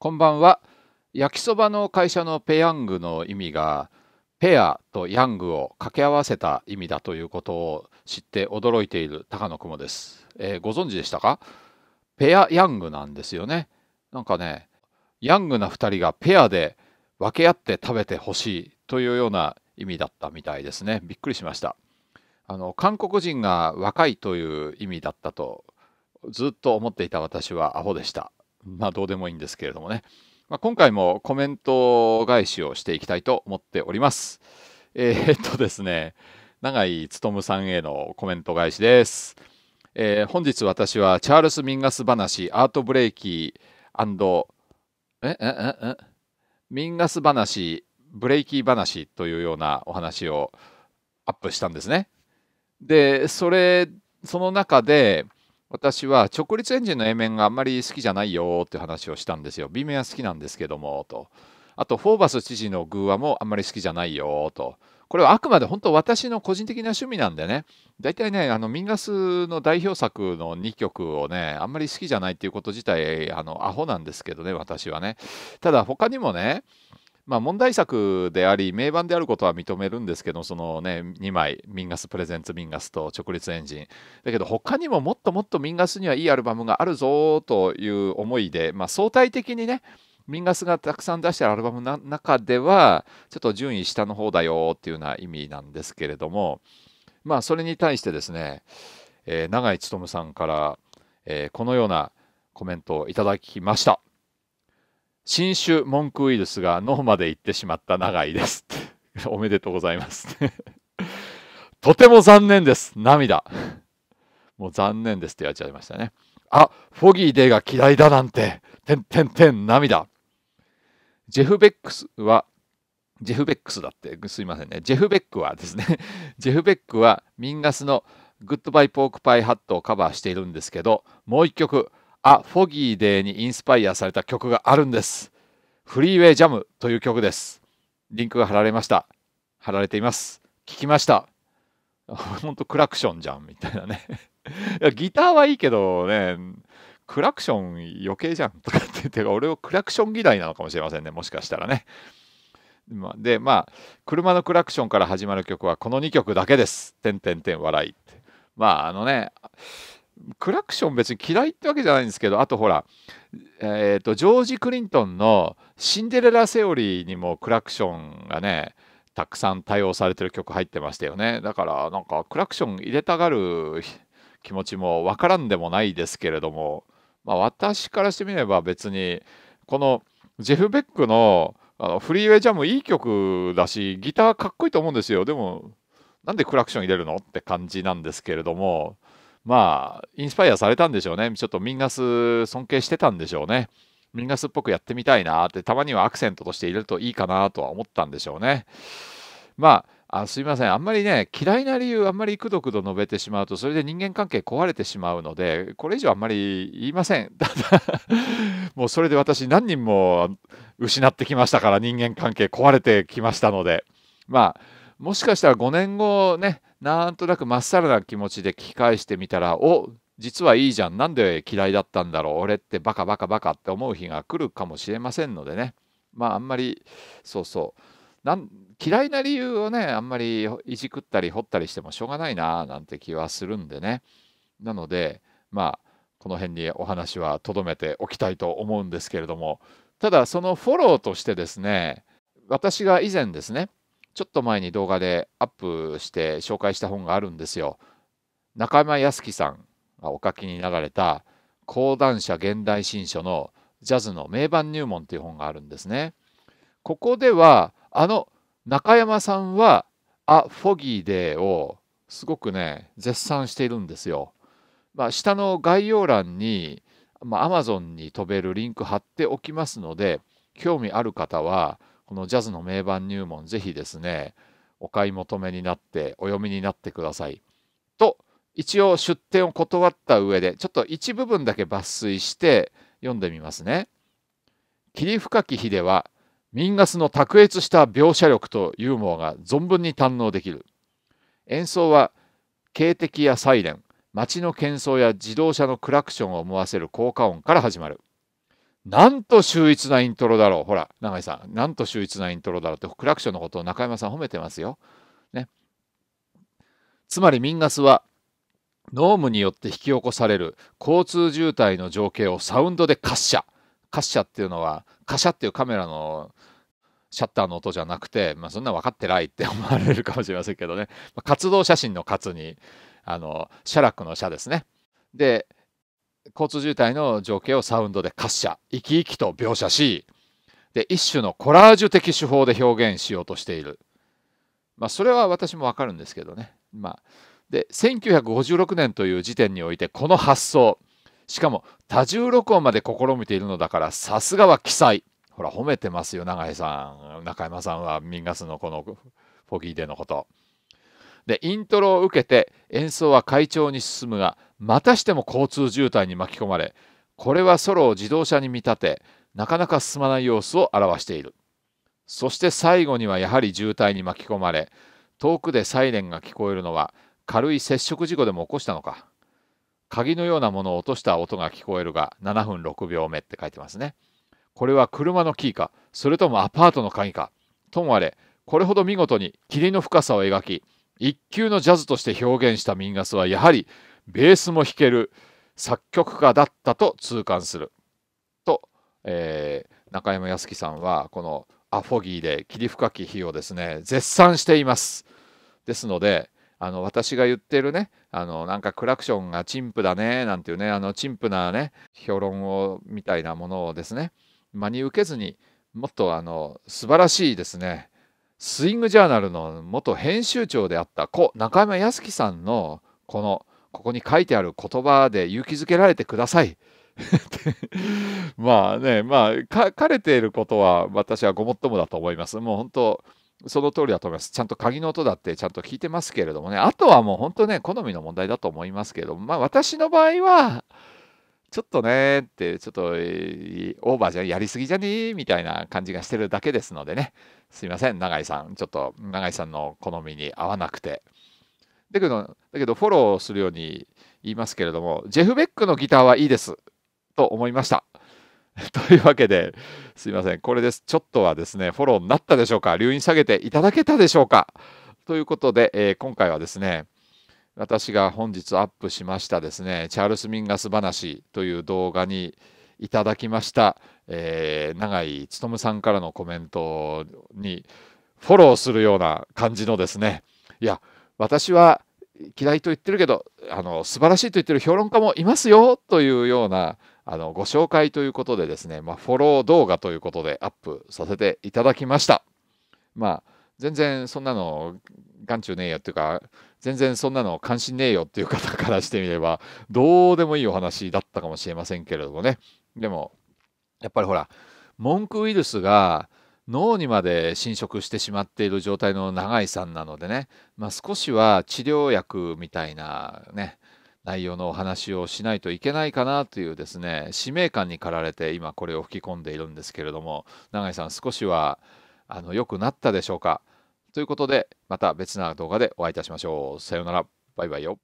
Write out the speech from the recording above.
こんばんは焼きそばの会社のペヤングの意味がペアとヤングを掛け合わせた意味だということを知って驚いている高野雲です、えー、ご存知でしたかペアヤングなんですよねなんかねヤングな2人がペアで分け合って食べてほしいというような意味だったみたいですねびっくりしましたあの韓国人が若いという意味だったとずっと思っていた私はアホでしたまあどうでもいいんですけれどもね。まあ、今回もコメント返しをしていきたいと思っております。えー、っとですね、永井勉さんへのコメント返しです。えー、本日私はチャールズ・ミンガス話、アートブレーキええええミンガス話、ブレーキ話というようなお話をアップしたんですね。で、それ、その中で、私は直立エンジンの A 面があんまり好きじゃないよって話をしたんですよ。B 面は好きなんですけどもと。あと、フォーバス知事の偶話もあんまり好きじゃないよと。これはあくまで本当私の個人的な趣味なんでね、大体ね、あのミンガスの代表作の2曲をね、あんまり好きじゃないっていうこと自体、あのアホなんですけどね、私はね。ただ、他にもね、まあ、問題作であり名盤であることは認めるんですけどそのね2枚ミンガスプレゼンツミンガスと直立エンジンだけど他にももっともっとミンガスにはいいアルバムがあるぞという思いで、まあ、相対的にねミンガスがたくさん出してるアルバムの中ではちょっと順位下の方だよっていうような意味なんですけれどもまあそれに対してですね、えー、永井努さんから、えー、このようなコメントをいただきました。新種ンクウイルスが脳まで行ってしまった永井です。おめでとうございます。とても残念です。涙。もう残念ですって言われちゃいましたね。あ、フォギーデーが嫌いだなんて、てんてんてん涙。ジェフ・ベックスは、ジェフ・ベックスだって、すいませんね。ジェフ・ベックはですね、ジェフ・ベックはミンガスのグッドバイ・ポークパイ・ハットをカバーしているんですけど、もう一曲、ア・フォギーデーにインスパイアされた曲があるんです。フリーウェイジャムという曲です。リンクが貼られました。貼られています。聞きました。ほんとクラクションじゃんみたいなね。いやギターはいいけどね、クラクション余計じゃんとかって言って、俺をクラクション嫌いなのかもしれませんね、もしかしたらね。で、まあ、車のクラクションから始まる曲はこの2曲だけです。てんてんてん笑いって。まあ、あのね、クラクション別に嫌いってわけじゃないんですけどあとほら、えーと、ジョージ・クリントンの「シンデレラ・セオリー」にもクラクションがねたくさん対応されてる曲入ってましたよねだからなんかクラクション入れたがる気持ちもわからんでもないですけれども、まあ、私からしてみれば別にこのジェフ・ベックのあのフリーウェイジャムいい曲だしギターかっこいいと思うんですよでもなんでクラクション入れるのって感じなんですけれどもまあ、インスパイアされたんでしょうね。ちょっとミンガス尊敬してたんでしょうね。ミンガスっぽくやってみたいなって、たまにはアクセントとして入れるといいかなとは思ったんでしょうね。まあ、あすいません。あんまりね、嫌いな理由、あんまりくどくど述べてしまうと、それで人間関係壊れてしまうので、これ以上あんまり言いません。ただ、もうそれで私何人も失ってきましたから、人間関係壊れてきましたので。まあ、もしかしたら5年後ね、なんとなくまっさらな気持ちで聞き返してみたらお実はいいじゃんなんで嫌いだったんだろう俺ってバカバカバカって思う日が来るかもしれませんのでねまああんまりそうそうなん嫌いな理由をねあんまりいじくったり掘ったりしてもしょうがないななんて気はするんでねなのでまあこの辺にお話はとどめておきたいと思うんですけれどもただそのフォローとしてですね私が以前ですねちょっと前に動画でアップして紹介した本があるんですよ。中山康樹さんがお書きになられた講談社現代新書のジャズの名盤入門という本があるんですね。ここではあの中山さんは「あフォギーデー」をすごくね絶賛しているんですよ。まあ、下の概要欄に、まマゾンに飛べるリンク貼っておきますので興味ある方はこのジャズの名盤入門、ぜひですね、お買い求めになって、お読みになってください。と、一応出典を断った上で、ちょっと一部分だけ抜粋して読んでみますね。霧深きでは、ミンガスの卓越した描写力とユーモアが存分に堪能できる。演奏は、警笛やサイレン、街の喧騒や自動車のクラクションを思わせる効果音から始まる。なんと秀逸なイントロだろう。ほら、永井さん、なんと秀逸なイントロだろうって、クラクションのことを中山さん褒めてますよ。ね。つまり、ミンガスは、ノームによって引き起こされる交通渋滞の情景をサウンドで滑車。滑車っていうのは、カシャっていうカメラのシャッターの音じゃなくて、まあ、そんな分かってないって思われるかもしれませんけどね。活動写真の活に、あの、写楽の写ですね。で、交通渋滞の情景をサウンドで滑車生き生きと描写しで一種のコラージュ的手法で表現しようとしている、まあ、それは私も分かるんですけどね、まあ、で1956年という時点においてこの発想しかも多重録音まで試みているのだからさすがは記載ほら褒めてますよ永井さん中山さんはミンガスのこのフォギーでのことでイントロを受けて演奏は会長に進むがまたしても交通渋滞に巻き込まれこれはソロを自動車に見立てなかなか進まない様子を表しているそして最後にはやはり渋滞に巻き込まれ遠くでサイレンが聞こえるのは軽い接触事故でも起こしたのか鍵のようなものを落とした音が聞こえるが7分6秒目って書いてますねこれは車のキーかそれともアパートの鍵かともあれこれほど見事に霧の深さを描き一級のジャズとして表現したミンガスはやはりベースも弾ける作曲家だったと痛感すると、えー、中山康樹さんはこのアフォギーで霧深き日をですね絶賛していますですのであの私が言ってるねあのなんかクラクションが陳腐だねなんていうねあの陳腐なね評論をみたいなものをですね真に受けずにもっとあの素晴らしいですねスイングジャーナルの元編集長であった故中山康樹さんのこのここに書いてある言葉で勇気づけられてください。まあねまあ書かれていることは私はごもっともだと思います。もう本当その通りだと思います。ちゃんと鍵の音だってちゃんと聞いてますけれどもね、あとはもう本当ね、好みの問題だと思いますけどまあ私の場合は、ちょっとねって、ちょっとオーバーじゃやりすぎじゃねえみたいな感じがしてるだけですのでね、すいません、永井さん、ちょっと永井さんの好みに合わなくて。だけど、だけどフォローするように言いますけれども、ジェフ・ベックのギターはいいですと思いました。というわけで、すいません、これです。ちょっとはですね、フォローになったでしょうか、留飲下げていただけたでしょうか。ということで、えー、今回はですね、私が本日アップしましたですね、チャールズ・ミンガス話という動画にいただきました、えー、永井勉さんからのコメントに、フォローするような感じのですね、いや、私は嫌いと言ってるけどあの素晴らしいと言ってる評論家もいますよというようなあのご紹介ということでですね、まあ、フォロー動画ということでアップさせていただきました。まあ全然そんなの眼中ねえよっていうか全然そんなの関心ねえよっていう方からしてみればどうでもいいお話だったかもしれませんけれどもねでもやっぱりほら文句ウイルスが脳にまで侵食してしまっている状態の永井さんなのでね、まあ、少しは治療薬みたいなね内容のお話をしないといけないかなというですね使命感に駆られて今これを吹き込んでいるんですけれども永井さん少しはあの良くなったでしょうかということでまた別な動画でお会いいたしましょうさようならバイバイよ